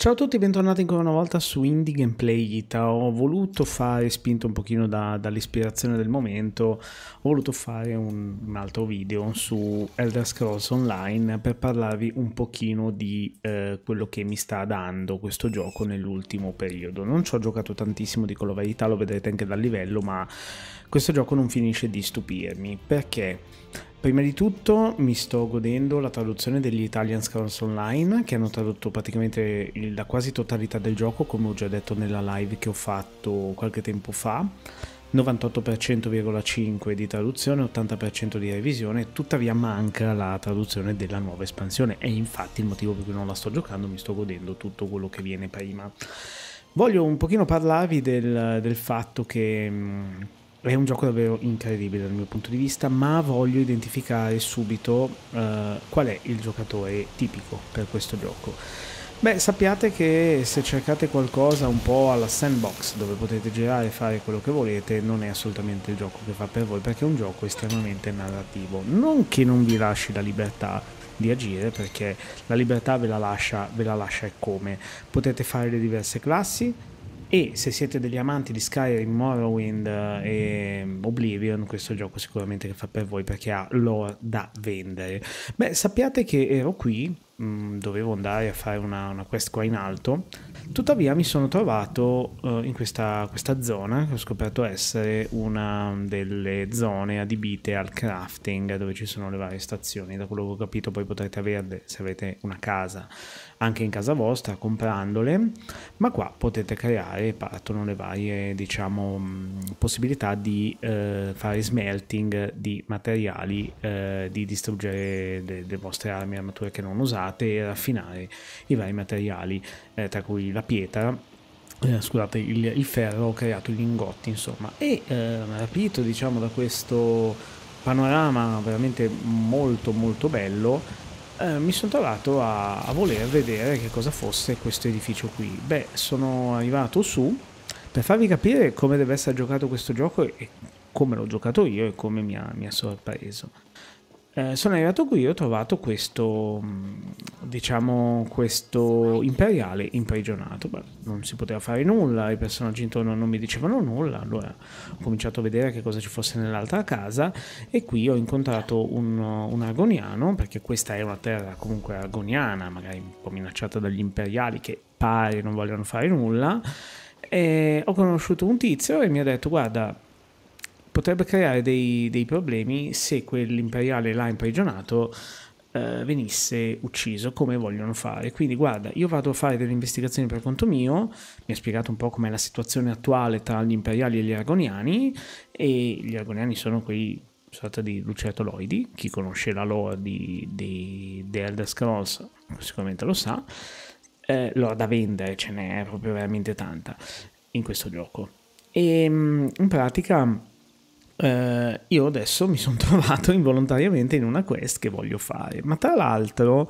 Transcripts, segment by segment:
Ciao a tutti bentornati ancora una volta su Indie Gameplay Gita. Ho voluto fare, spinto un pochino da, dall'ispirazione del momento, ho voluto fare un, un, altro video su Elder Scrolls Online per parlarvi un pochino di eh, quello che mi sta dando questo gioco nell'ultimo periodo. Non ci ho giocato tantissimo, dico la verità, lo vedrete anche dal livello, ma questo gioco non finisce di stupirmi perché Prima di tutto mi sto godendo la traduzione degli Italian Scrolls Online che hanno tradotto praticamente la quasi totalità del gioco come ho già detto nella live che ho fatto qualche tempo fa 98,5% di traduzione, 80% di revisione, tuttavia manca la traduzione della nuova espansione e infatti il motivo per cui non la sto giocando mi sto godendo tutto quello che viene prima. Voglio un pochino parlarvi del, del fatto che mm, è un gioco davvero incredibile dal mio punto di vista, ma voglio identificare subito eh, qual è il giocatore tipico per questo gioco. Beh, sappiate che se cercate qualcosa un po' alla sandbox, dove potete girare e fare quello che volete, non è assolutamente il gioco che fa per voi, perché è un gioco estremamente narrativo. Non che non vi lasci la libertà di agire, perché la libertà ve la lascia, ve la lascia come. Potete fare le diverse classi, e se siete degli amanti di Skyrim, Morrowind eh, e Oblivion, questo gioco sicuramente che fa per voi perché ha lore da vendere. Beh, sappiate che ero qui, mh, mm, dovevo andare a fare una, una, quest qua in alto, tuttavia mi sono trovato uh, in questa, questa zona che ho scoperto essere una delle zone adibite al crafting dove ci sono le varie stazioni. Da quello che ho capito poi potrete averle se avete una casa, anche in casa vostra comprandole, ma qua potete creare, partono le varie diciamo, mm, possibilità di eh, fare smelting di materiali, eh, di distruggere le, le vostre armi e armature che non usate e raffinare i vari materiali, eh, tra cui la pietra eh, scusate, il, il, ferro, ho creato i lingotti, insomma. E eh, rapito, diciamo, da questo panorama veramente molto molto bello, eh, mi sono trovato a, a, voler vedere che cosa fosse questo edificio qui. Beh, sono arrivato su per farvi capire come deve essere giocato questo gioco e come l'ho giocato io e come mi ha, mi ha sorpreso. Eh, sono arrivato qui e ho trovato questo, mm, diciamo, questo imperiale imprigionato. Beh, non si poteva fare nulla, i personaggi intorno non mi dicevano nulla, allora ho cominciato a vedere che cosa ci fosse nell'altra casa e qui ho incontrato un, un argoniano, perché questa è una terra comunque argoniana, magari un po' minacciata dagli imperiali che pare non vogliono fare nulla. E ho conosciuto un tizio e mi ha detto guarda potrebbe creare dei, dei problemi se quell'imperiale là imprigionato eh, venisse ucciso come vogliono fare. Quindi guarda, io vado a fare delle investigazioni per conto mio, mi ha spiegato un po' com'è la situazione attuale tra gli imperiali e gli argoniani e gli argoniani sono quei sorta di lucertoloidi, chi conosce la lore di, di, di Elder Scrolls sicuramente lo sa, eh, lore da vendere ce n'è proprio veramente tanta in questo gioco. E ehm, in pratica eh, io adesso mi sono trovato involontariamente in una quest che voglio fare, ma tra l'altro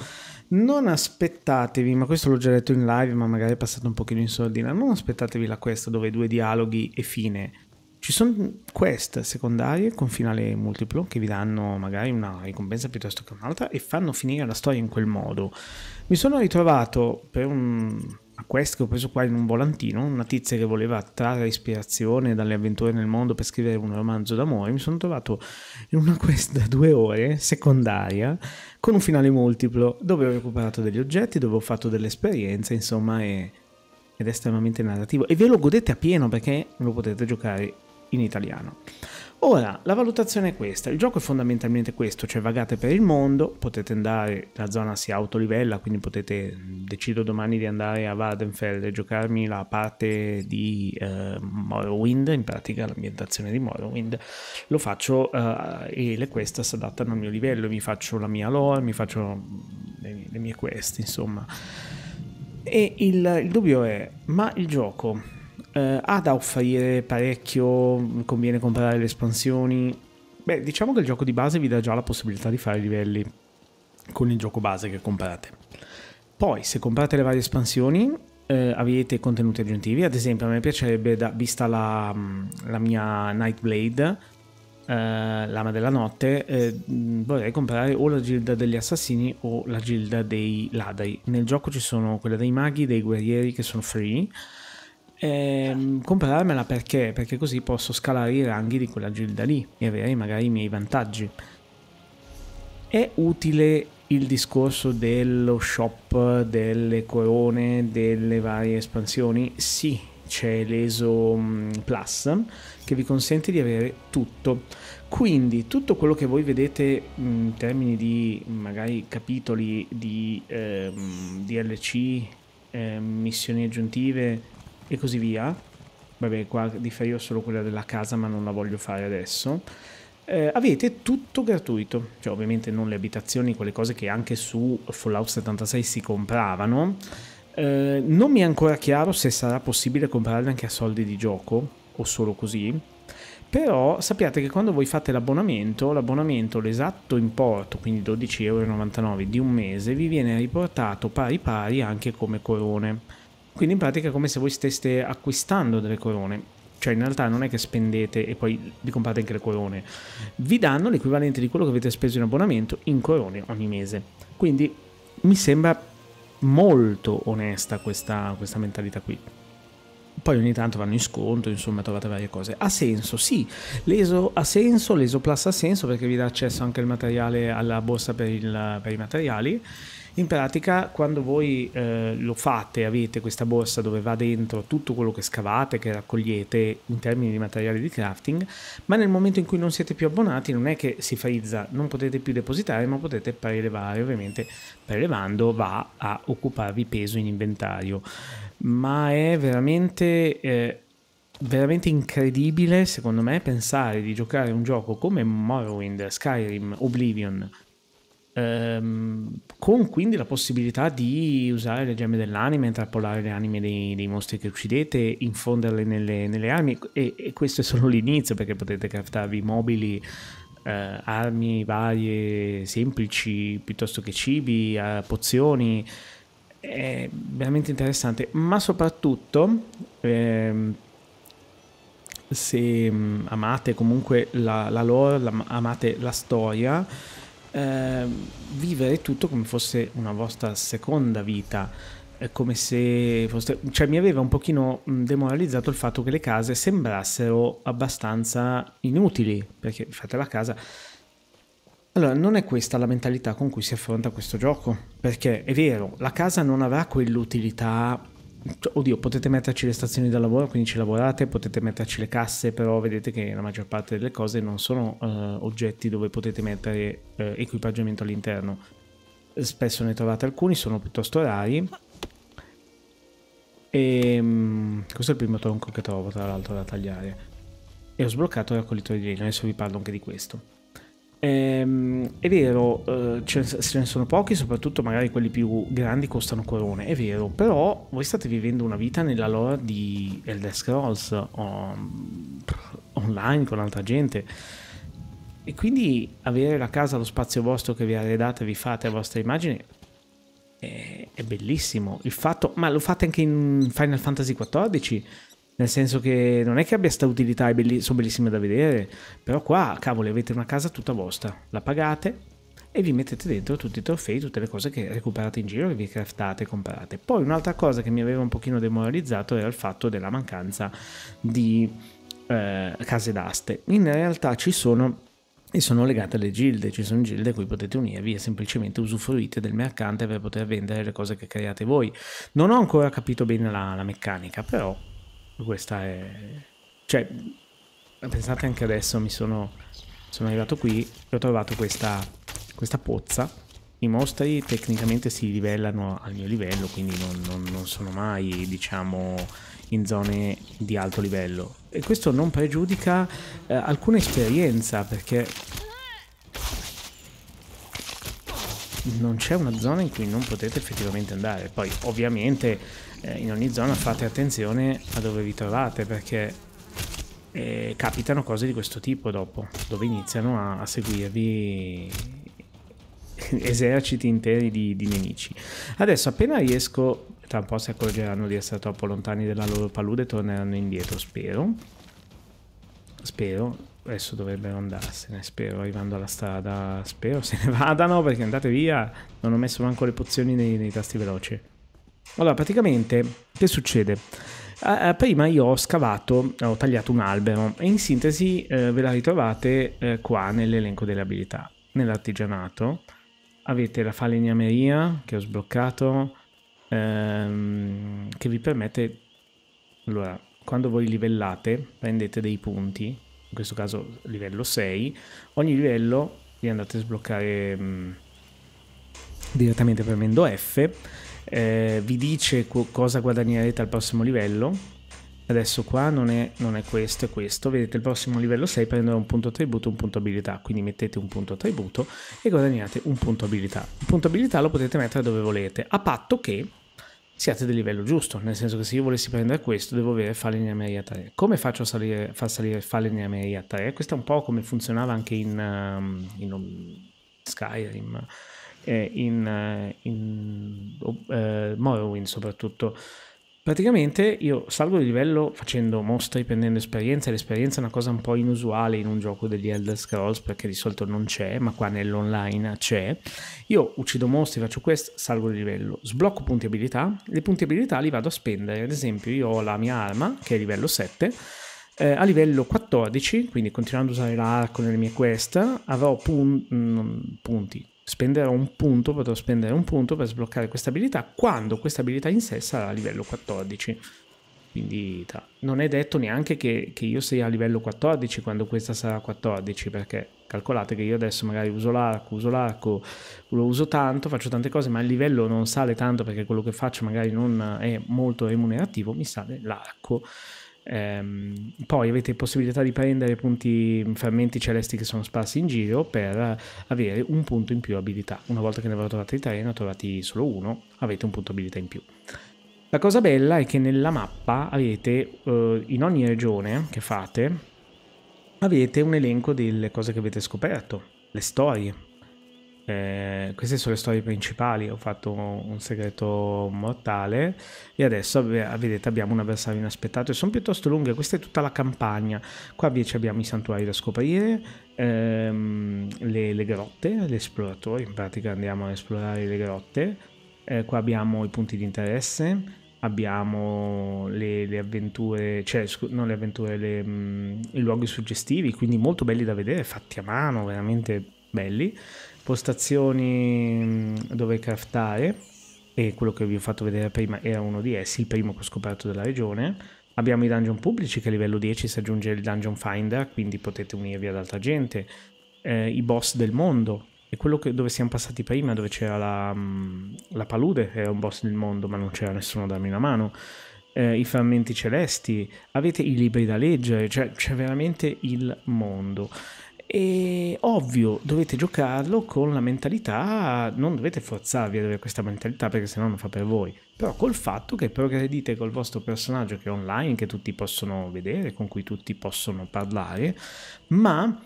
non aspettatevi, ma questo l'ho già detto in live, ma magari è passato un pochino in sordina, non aspettatevi la quest dove due dialoghi e fine. Ci sono quest secondarie con finale multiplo che vi danno magari una ricompensa piuttosto che un'altra e fanno finire la storia in quel modo. Mi sono ritrovato per un a quest che ho preso qua in un volantino, una tizia che voleva trarre ispirazione dalle avventure nel mondo per scrivere un romanzo d'amore, mi sono trovato in una quest da due ore, secondaria, con un finale multiplo, dove ho recuperato degli oggetti, dove ho fatto delle esperienze, insomma, è, ed è estremamente narrativo. E ve lo godete a pieno perché lo potete giocare in italiano. Ora, la valutazione è questa, il gioco è fondamentalmente questo, cioè vagate per il mondo, potete andare, la zona si autolivella, quindi potete, decido domani di andare a Wadenfeld e giocarmi la parte di eh, Morrowind, in pratica l'ambientazione di Morrowind, lo faccio eh, e le quest si adattano al mio livello, mi faccio la mia lore, mi faccio le, le mie quest, insomma. E il, il dubbio è, ma il gioco eh, ha da offrire parecchio, mm, conviene comprare le espansioni. Beh, diciamo che il gioco di base vi dà già la possibilità di fare livelli con il gioco base che comprate. Poi, se comprate le varie espansioni, eh, avete contenuti aggiuntivi. Ad esempio, a me piacerebbe, da, vista la, mm, la mia Nightblade, eh, l'ama della notte, eh, vorrei comprare o la gilda degli assassini o la gilda dei ladri. Nel gioco ci sono quella dei maghi, dei guerrieri che sono free e ehm, comprarmela perché? Perché così posso scalare i ranghi di quella gilda lì e avere magari i miei vantaggi. È utile il discorso dello shop, delle corone, delle varie espansioni? Sì, c'è l'ESO mm, Plus che vi consente di avere tutto. Quindi tutto quello che voi vedete mm, in termini di magari capitoli di ehm, DLC, eh, missioni aggiuntive, e così via. Vabbè, qua differivo solo quella della casa, ma non la voglio fare adesso. Eh, avete tutto gratuito, cioè ovviamente non le abitazioni, quelle cose che anche su Fallout 76 si compravano. Eh, non mi è ancora chiaro se sarà possibile comprarle anche a soldi di gioco o solo così. Però sappiate che quando voi fate l'abbonamento, l'abbonamento, l'esatto importo, quindi 12,99€ di un mese, vi viene riportato pari pari anche come corone. Quindi in pratica è come se voi steste acquistando delle corone. Cioè in realtà non è che spendete e poi vi comprate anche le corone. Vi danno l'equivalente di quello che avete speso in abbonamento in corone ogni mese. Quindi mi sembra molto onesta questa, questa mentalità qui poi ogni tanto vanno in sconto, insomma trovate varie cose. Ha senso, sì, l'ESO ha senso, l'ESO Plus ha senso perché vi dà accesso anche al materiale, alla borsa per, il, per i materiali in pratica, quando voi eh, lo fate, avete questa borsa dove va dentro tutto quello che scavate, che raccogliete in termini di materiale di crafting, ma nel momento in cui non siete più abbonati non è che si frizza, non potete più depositare, ma potete prelevare. Ovviamente prelevando va a occuparvi peso in inventario. Ma è veramente... Eh, veramente incredibile secondo me pensare di giocare un gioco come Morrowind, Skyrim, Oblivion, ehm, con quindi la possibilità di usare le gemme dell'anima, intrappolare le anime dei, dei mostri che uccidete, infonderle nelle, nelle armi e, e, questo è solo l'inizio perché potete craftarvi mobili, eh, armi varie, semplici, piuttosto che cibi, eh, pozioni è veramente interessante, ma soprattutto ehm, se mm, amate comunque la, la lore, la, amate la storia, eh, vivere tutto come fosse una vostra seconda vita, eh, come se fosse... cioè mi aveva un pochino demoralizzato il fatto che le case sembrassero abbastanza inutili, perché fate la casa... Allora, non è questa la mentalità con cui si affronta questo gioco, perché è vero, la casa non avrà quell'utilità cioè, oddio, potete metterci le stazioni da lavoro, quindi ci lavorate, potete metterci le casse, però vedete che la maggior parte delle cose non sono uh, oggetti dove potete mettere uh, equipaggiamento all'interno. Spesso ne trovate alcuni, sono piuttosto rari. E um, questo è il primo tronco che trovo, tra l'altro, da tagliare. E ho sbloccato il raccoglitore ecco, di legno, adesso vi parlo anche di questo. Ehm, è vero, eh, ce, ne sono pochi, soprattutto magari quelli più grandi costano corone, è vero, però voi state vivendo una vita nella lore di Elder Scrolls on, mm, online con altra gente e quindi avere la casa, lo spazio vostro che vi arredate, vi fate a vostra immagine è, è bellissimo. Il fatto, ma lo fate anche in Final Fantasy XIV nel senso che non è che abbia sta utilità, belli- sono bellissime da vedere, però qua, cavolo, avete una casa tutta vostra, la pagate e vi mettete dentro tutti i trofei, tutte le cose che recuperate in giro, che vi craftate e comprate. Poi un'altra cosa che mi aveva un pochino demoralizzato era il fatto della mancanza di eh, case d'aste. In realtà ci sono e sono legate alle gilde, ci sono gilde a cui potete unirvi e semplicemente usufruite del mercante per poter vendere le cose che create voi. Non ho ancora capito bene la, la meccanica, però questa è... Cioè, pensate anche adesso, mi sono... Sono arrivato qui e ho trovato questa, questa pozza. I mostri tecnicamente si livellano al mio livello, quindi non, non, non sono mai, diciamo, in zone di alto livello. E questo non pregiudica eh, alcuna esperienza, perché non c'è una zona in cui non potete effettivamente andare. Poi ovviamente eh, in ogni zona fate attenzione a dove vi trovate perché eh, capitano cose di questo tipo dopo, dove iniziano a, a seguirvi eserciti interi di, di nemici. Adesso appena riesco, tra un po' si accorgeranno di essere troppo lontani dalla loro palude e torneranno indietro, spero. Spero, adesso dovrebbero andarsene, spero, arrivando alla strada, spero se ne vadano perché andate via, non ho messo manco le pozioni nei, nei tasti veloci. Allora, praticamente, che succede? Uh, prima io ho scavato, ho tagliato un albero e in sintesi uh, ve la ritrovate uh, qua nell'elenco delle abilità. Nell'artigianato avete la falegnameria che ho sbloccato ehm, che vi permette... Allora, quando voi livellate prendete dei punti in questo caso livello 6, ogni livello li andate a sbloccare mh, mm, direttamente premendo F, eh, vi dice co cosa guadagnerete al prossimo livello, adesso qua non è, non è, questo, è questo, vedete il prossimo livello 6 prende un punto attributo, un punto abilità, quindi mettete un punto attributo e guadagnate un punto abilità. Il punto abilità lo potete mettere dove volete, a patto che siate del livello giusto, nel senso che se io volessi prendere questo devo avere Falenamei a 3. Come faccio a salire, far salire Falenamei a 3? Questo è un po' come funzionava anche in, um, in um, Skyrim, eh, in, eh, in uh, Morrowind soprattutto. Praticamente io salgo di livello facendo mostre, prendendo esperienza, l'esperienza è una cosa un po' inusuale in un gioco degli Elder Scrolls perché di solito non c'è, ma qua nell'online c'è. Io uccido mostri, faccio questo, salgo di livello, sblocco punti abilità, le punti abilità li vado a spendere, ad esempio io ho la mia arma che è livello 7, eh, a livello 14, quindi continuando a usare l'arco nelle mie quest, avrò pun- mh, mm, punti spenderò un punto, potrò spendere un punto per sbloccare questa abilità quando questa abilità in sé sarà a livello 14. Quindi non è detto neanche che, che, io sia a livello 14 quando questa sarà 14, perché calcolate che io adesso magari uso l'arco, uso l'arco, lo uso tanto, faccio tante cose, ma il livello non sale tanto perché quello che faccio magari non è molto remunerativo, mi sale l'arco. Ehm, poi avete possibilità di prendere punti frammenti celesti che sono sparsi in giro per avere un punto in più abilità. Una volta che ne avete trovati tre, ne ho trovati solo uno, avete un punto abilità in più. La cosa bella è che nella mappa avete eh, in ogni regione che fate avete un elenco delle cose che avete scoperto, le storie, eh, queste sono le storie principali, ho fatto un segreto mortale e adesso vedete abbiamo un avversario inaspettato e sono piuttosto lunghe, questa è tutta la campagna, qua invece abbiamo i santuari da scoprire, ehm, le, le, grotte, l'esploratore, in pratica andiamo a esplorare le grotte, eh, qua abbiamo i punti di interesse, abbiamo le, le avventure, cioè non le avventure, le, mh, mm, i luoghi suggestivi, quindi molto belli da vedere, fatti a mano, veramente belli postazioni dove craftare e quello che vi ho fatto vedere prima era uno di essi, il primo che ho scoperto della regione. Abbiamo i dungeon pubblici che a livello 10 si aggiunge il dungeon finder, quindi potete unirvi ad altra gente. Eh, I boss del mondo, e quello che, dove siamo passati prima, dove c'era la, la, palude, era un boss del mondo, ma non c'era nessuno a darmi una mano. Eh, I frammenti celesti, avete i libri da leggere, cioè c'è veramente il mondo. E ovvio, dovete giocarlo con la mentalità, non dovete forzarvi ad avere questa mentalità perché sennò non fa per voi, però col fatto che progredite col vostro personaggio che è online, che tutti possono vedere, con cui tutti possono parlare, ma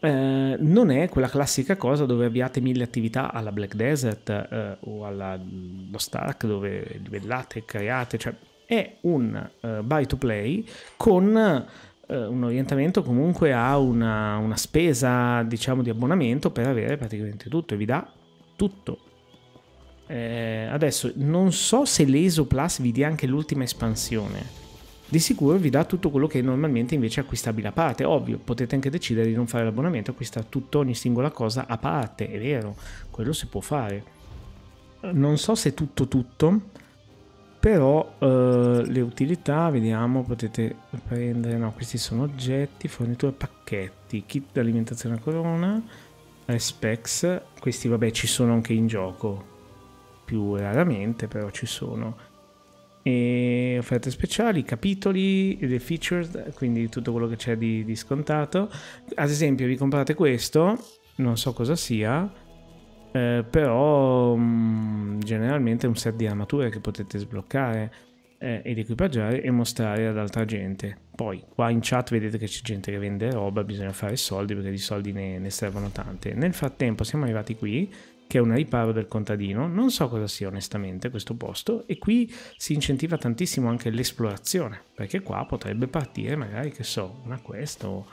eh, non è quella classica cosa dove avviate mille attività alla Black Desert eh, o allo mm, Stark dove livellate, create, cioè è un uh, buy to play con eh, un orientamento comunque ha una, una, spesa diciamo di abbonamento per avere praticamente tutto e vi dà tutto eh, adesso non so se l'ESO Plus vi dia anche l'ultima espansione di sicuro vi dà tutto quello che normalmente invece è acquistabile a parte ovvio potete anche decidere di non fare l'abbonamento acquistare tutto ogni singola cosa a parte è vero quello si può fare non so se tutto tutto però eh, le utilità vediamo potete prendere no questi sono oggetti forniture pacchetti kit di alimentazione a corona eh, specs questi vabbè ci sono anche in gioco più raramente però ci sono e offerte speciali capitoli le features quindi tutto quello che c'è di, di scontato ad esempio vi comprate questo non so cosa sia eh, però mm, generalmente è un set di armature che potete sbloccare eh, ed equipaggiare e mostrare ad altra gente. Poi qua in chat vedete che c'è gente che vende roba, bisogna fare soldi perché di soldi ne, ne servono tante. Nel frattempo siamo arrivati qui che è un riparo del contadino, non so cosa sia onestamente questo posto e qui si incentiva tantissimo anche l'esplorazione perché qua potrebbe partire magari che so una quest o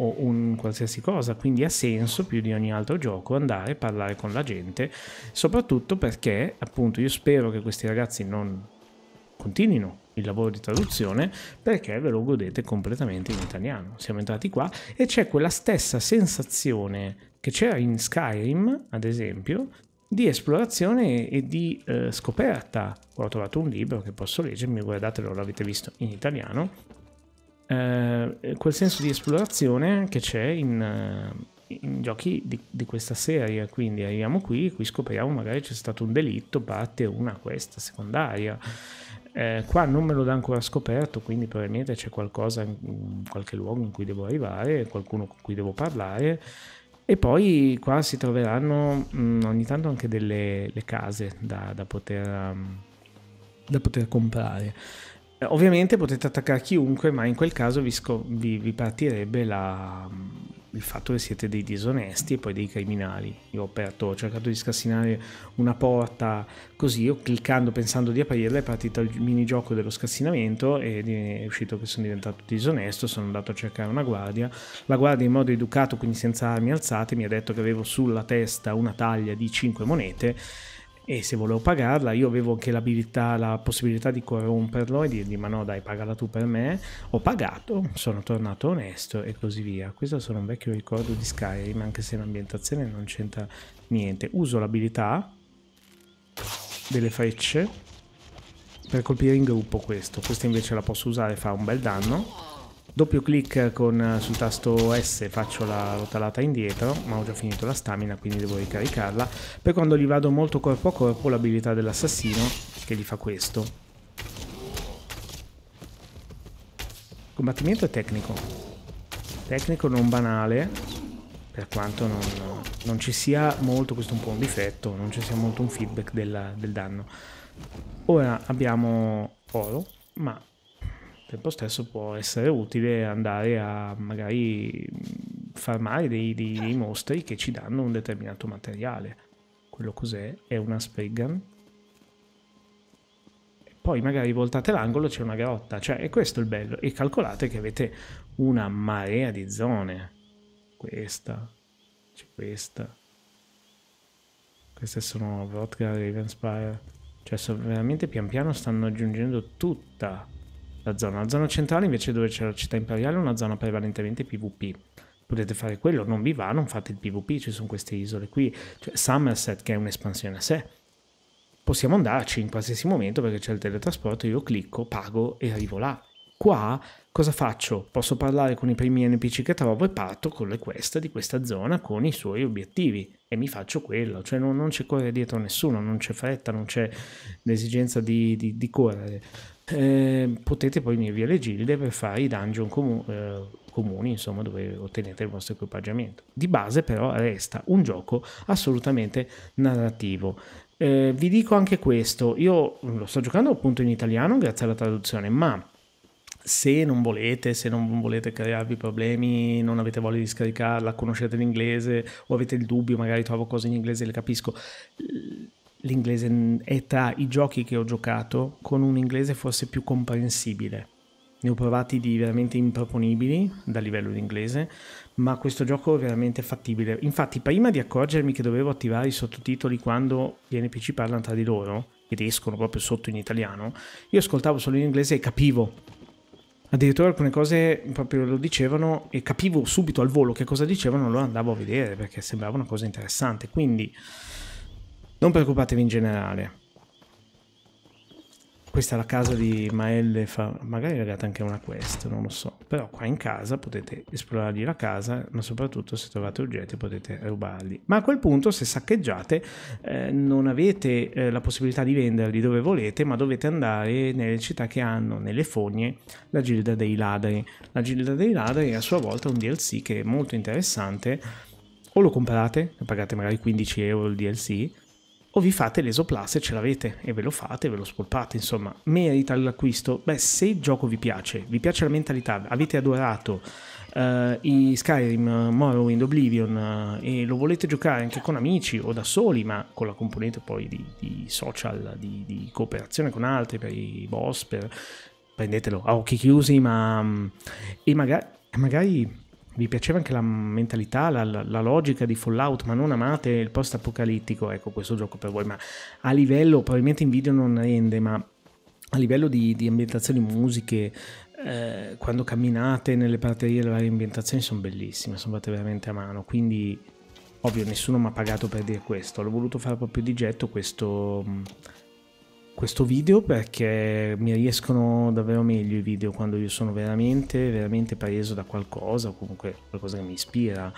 o un qualsiasi cosa, quindi ha senso più di ogni altro gioco andare a parlare con la gente, soprattutto perché appunto io spero che questi ragazzi non continuino il lavoro di traduzione perché ve lo godete completamente in italiano. Siamo entrati qua e c'è quella stessa sensazione che c'era in Skyrim, ad esempio, di esplorazione e di eh, scoperta. Ho trovato un libro che posso leggermi, guardatelo, l'avete visto in italiano, eh, quel senso di esplorazione che c'è in, eh, in giochi di, di, questa serie. Quindi arriviamo qui, qui scopriamo magari c'è stato un delitto, parte una questa secondaria. Eh, qua non me lo dà ancora scoperto, quindi probabilmente c'è qualcosa, qualche luogo in cui devo arrivare, qualcuno con cui devo parlare. E poi qua si troveranno mh, mm, ogni tanto anche delle case da, da, poter, mm, da poter comprare. Eh, ovviamente potete attaccare chiunque, ma in quel caso vi, sco- vi, vi partirebbe la, il fatto che siete dei disonesti e poi dei criminali. Io ho aperto, ho cercato di scassinare una porta così, io cliccando pensando di aprirla è partito il minigioco dello scassinamento e è uscito che sono diventato disonesto, sono andato a cercare una guardia. La guardia in modo educato, quindi senza armi alzate, mi ha detto che avevo sulla testa una taglia di 5 monete e se volevo pagarla io avevo anche l'abilità, la possibilità di corromperlo e dirgli ma no dai pagala tu per me, ho pagato, sono tornato onesto e così via. Questo sono un vecchio ricordo di Skyrim anche se l'ambientazione non c'entra niente. Uso l'abilità delle frecce per colpire in gruppo questo, questa invece la posso usare fa un bel danno doppio clic con, eh, sul tasto S faccio la rotolata indietro ma ho già finito la stamina quindi devo ricaricarla poi quando gli vado molto corpo a corpo l'abilità dell'assassino che gli fa questo combattimento è tecnico tecnico non banale per quanto non, non ci sia molto questo è un po' un difetto non ci sia molto un feedback della, del danno ora abbiamo oro ma tempo stesso può essere utile andare a magari mm, farmare dei, dei, dei mostri che ci danno un determinato materiale. Quello cos'è? È una Spriggan. Poi magari voltate l'angolo c'è una grotta, cioè è questo il bello. E calcolate che avete una marea di zone. Questa, c'è questa. Queste sono Vodka, Ravenspire. Cioè so, veramente pian piano stanno aggiungendo tutta la zona. La zona centrale invece dove c'è la città imperiale è una zona prevalentemente PvP. Potete fare quello, non vi va, non fate il PvP, ci sono queste isole qui. Cioè, Somerset che è un'espansione a sé. Possiamo andarci in qualsiasi momento perché c'è il teletrasporto, io clicco, pago e arrivo là. Qua cosa faccio? Posso parlare con i primi NPC che trovo e parto con le quest di questa zona con i suoi obiettivi e mi faccio quello, cioè non, non c'è correre dietro a nessuno, non c'è fretta, non c'è l'esigenza di, di, di correre. Ehm, potete poi unirvi alle gilde per fare i dungeon comu- eh, comuni, insomma, dove ottenete il vostro equipaggiamento. Di base però resta un gioco assolutamente narrativo. Eh, vi dico anche questo, io lo sto giocando appunto in italiano grazie alla traduzione, ma se non volete, se non volete crearvi problemi, non avete voglia di scaricarla, conoscete l'inglese o avete il dubbio, magari trovo cose in inglese e le capisco, l'inglese è tra i giochi che ho giocato con un inglese forse più comprensibile. Ne ho provati di veramente improponibili dal livello di inglese, ma questo gioco è veramente fattibile. Infatti, prima di accorgermi che dovevo attivare i sottotitoli quando gli NPC parlano tra di loro, ed escono proprio sotto in italiano, io ascoltavo solo in inglese e capivo. Addirittura alcune cose proprio lo dicevano e capivo subito al volo che cosa dicevano, allora andavo a vedere perché sembrava una cosa interessante. Quindi non preoccupatevi in generale. Questa è la casa di Maelle Fa... Magari è anche una quest, non lo so. Però qua in casa potete esplorargli la casa, ma soprattutto se trovate oggetti potete rubarli. Ma a quel punto, se saccheggiate, eh, non avete eh, la possibilità di venderli dove volete, ma dovete andare nelle città che hanno, nelle fogne, la Gilda dei Ladri. La Gilda dei Ladri è a sua volta un DLC che è molto interessante. O lo comprate, pagate magari 15 euro il DLC, o vi fate l'esoplus e ce l'avete e ve lo fate, ve lo spolpate, insomma, merita l'acquisto? Beh, se il gioco vi piace, vi piace la mentalità, avete adorato uh, i Skyrim, Morrowind, Oblivion uh, e lo volete giocare anche con amici o da soli, ma con la componente poi di, di social, di, di, cooperazione con altri, per i boss, per... prendetelo a occhi chiusi, ma... Mm, e magari... Magari vi piaceva anche la mentalità, la, la, la, logica di Fallout, ma non amate il post-apocalittico, ecco questo gioco per voi, ma a livello, probabilmente in video non rende, ma a livello di, di ambientazioni, musiche, eh, quando camminate nelle praterie, le varie ambientazioni sono bellissime, sono fatte veramente a mano, quindi ovvio nessuno mi ha pagato per dire questo, l'ho voluto fare proprio di getto questo questo video perché mi riescono davvero meglio i video quando io sono veramente, veramente preso da qualcosa o comunque qualcosa che mi ispira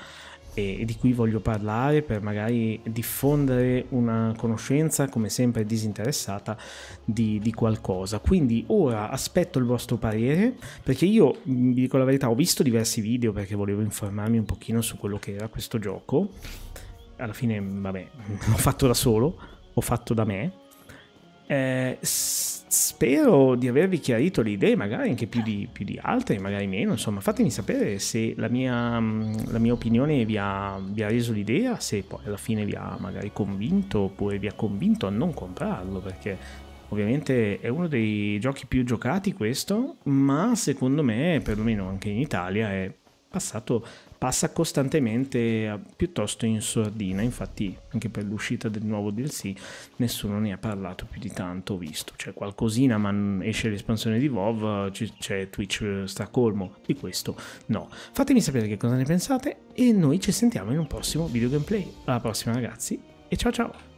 e, di cui voglio parlare per magari diffondere una conoscenza, come sempre disinteressata, di, di, qualcosa. Quindi ora aspetto il vostro parere, perché io mm, vi dico la verità, ho visto diversi video perché volevo informarmi un pochino su quello che era questo gioco. Alla fine, vabbè, l'ho fatto da solo, ho fatto da me, eh, spero di avervi chiarito le idee, magari anche più di, più di altre, magari meno. Insomma, fatemi sapere se la mia, mm, la mia opinione vi ha, vi ha, reso l'idea, se poi alla fine vi ha magari convinto oppure vi ha convinto a non comprarlo, perché ovviamente è uno dei giochi più giocati questo, ma secondo me, perlomeno anche in Italia, è passato passa costantemente eh, piuttosto in sordina, infatti anche per l'uscita del nuovo DLC nessuno ne ha parlato più di tanto, ho visto, c'è cioè, qualcosina ma esce l'espansione di WoW, c'è Twitch eh, stracolmo, di questo no. Fatemi sapere che cosa ne pensate e noi ci sentiamo in un prossimo video gameplay, alla prossima ragazzi e ciao ciao!